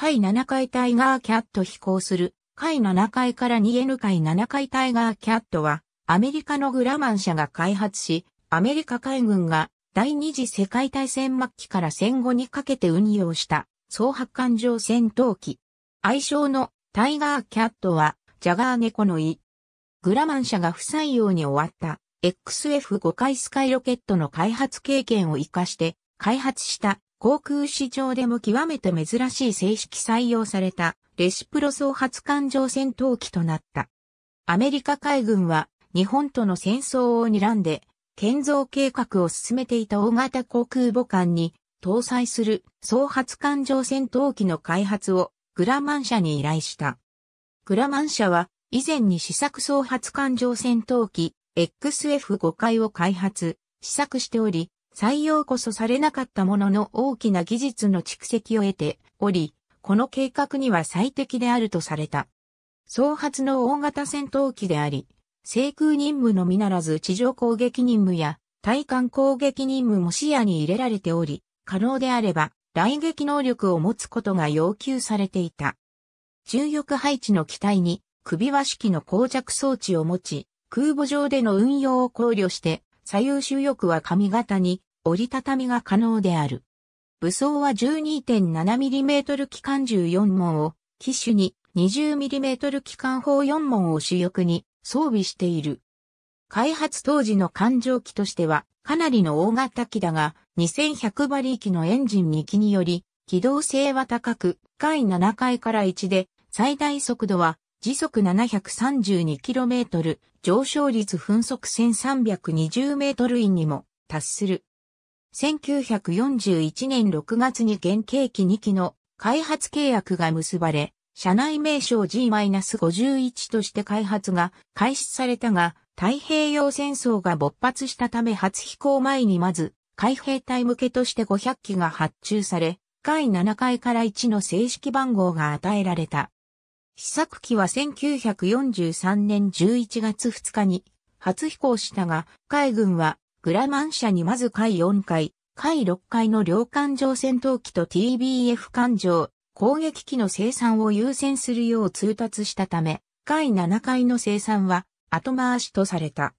海7階タイガーキャット飛行する、海7階から 2N 海7階タイガーキャットは、アメリカのグラマン社が開発し、アメリカ海軍が第二次世界大戦末期から戦後にかけて運用した、総発艦上戦闘機。愛称のタイガーキャットは、ジャガー猫の胃。グラマン社が不採用に終わった XF5 回スカイロケットの開発経験を活かして開発した航空市場でも極めて珍しい正式採用されたレシプロ総発艦上戦闘機となった。アメリカ海軍は日本との戦争を睨んで建造計画を進めていた大型航空母艦に搭載する総発艦上戦闘機の開発をグラマン社に依頼した。グラマン社は以前に試作総発艦上戦闘機 XF5 回を開発、試作しており、採用こそされなかったものの大きな技術の蓄積を得ており、この計画には最適であるとされた。総発の大型戦闘機であり、制空任務のみならず地上攻撃任務や対艦攻撃任務も視野に入れられており、可能であれば、来撃能力を持つことが要求されていた。重力配置の機体に首輪式の膠着装置を持ち、空母上での運用を考慮して、左右主翼は髪型に折りたたみが可能である。武装は 12.7mm 機関14門を、機種に 20mm 機関砲4門を主翼に装備している。開発当時の艦上機としては、かなりの大型機だが、2100馬力のエンジン2機により、機動性は高く、回7回から1で、最大速度は時速 732km、上昇率分速 1320m インにも達する。1941年6月に原型機2機の開発契約が結ばれ、社内名称 G-51 として開発が開始されたが、太平洋戦争が勃発したため初飛行前にまず、海兵隊向けとして500機が発注され、海7回から1の正式番号が与えられた。試作機は1943年11月2日に初飛行したが、海軍はグラマン社にまず下位4回、下位6回の両艦上戦闘機と TBF 艦上、攻撃機の生産を優先するよう通達したため、下位7回の生産は後回しとされた。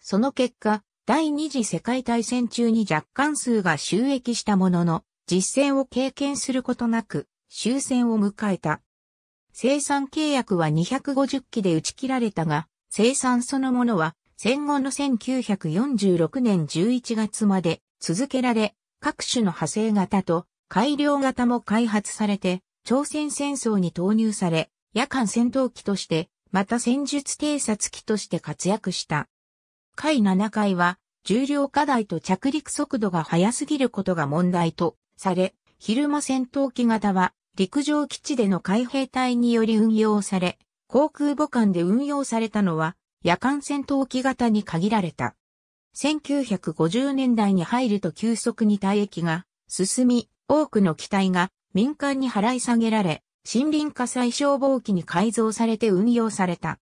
その結果、第二次世界大戦中に若干数が収益したものの、実戦を経験することなく、終戦を迎えた。生産契約は250機で打ち切られたが、生産そのものは戦後の1946年11月まで続けられ、各種の派生型と改良型も開発されて、朝鮮戦争に投入され、夜間戦闘機として、また戦術偵察機として活躍した。海7回は、重量課題と着陸速度が速すぎることが問題とされ、昼間戦闘機型は陸上基地での海兵隊により運用され、航空母艦で運用されたのは夜間戦闘機型に限られた。1950年代に入ると急速に退役が進み、多くの機体が民間に払い下げられ、森林火災消防機に改造されて運用された。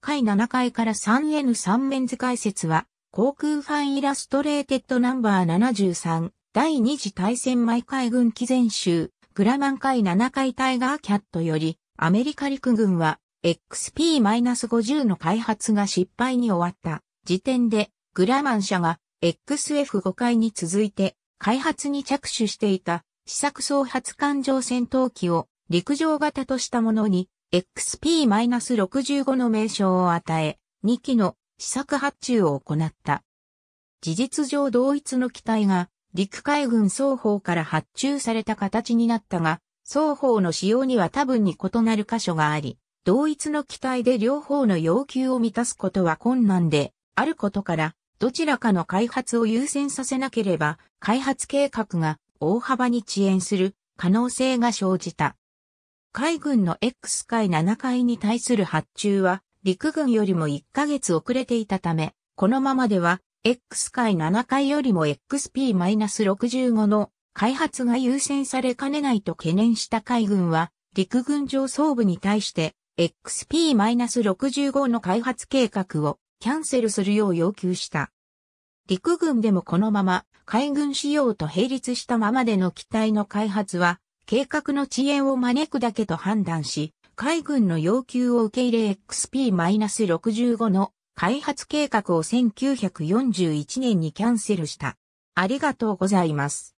回7階から 3N3 面図解説は、航空ファンイラストレーテッドナンバー73、第二次大戦前海軍機全集、グラマン海7海タイガーキャットより、アメリカ陸軍は XP-50 の開発が失敗に終わった時点でグラマン社が XF5 回に続いて開発に着手していた試作総発艦上戦闘機を陸上型としたものに XP-65 の名称を与え2機の試作発注を行った。事実上同一の機体が陸海軍双方から発注された形になったが、双方の仕様には多分に異なる箇所があり、同一の機体で両方の要求を満たすことは困難で、あることから、どちらかの開発を優先させなければ、開発計画が大幅に遅延する可能性が生じた。海軍の X 海7海に対する発注は、陸軍よりも1ヶ月遅れていたため、このままでは、X 海7海よりも XP-65 の開発が優先されかねないと懸念した海軍は、陸軍上層部に対して、XP-65 の開発計画をキャンセルするよう要求した。陸軍でもこのまま海軍仕様と並立したままでの機体の開発は計画の遅延を招くだけと判断し、海軍の要求を受け入れ XP-65 の開発計画を1941年にキャンセルした。ありがとうございます。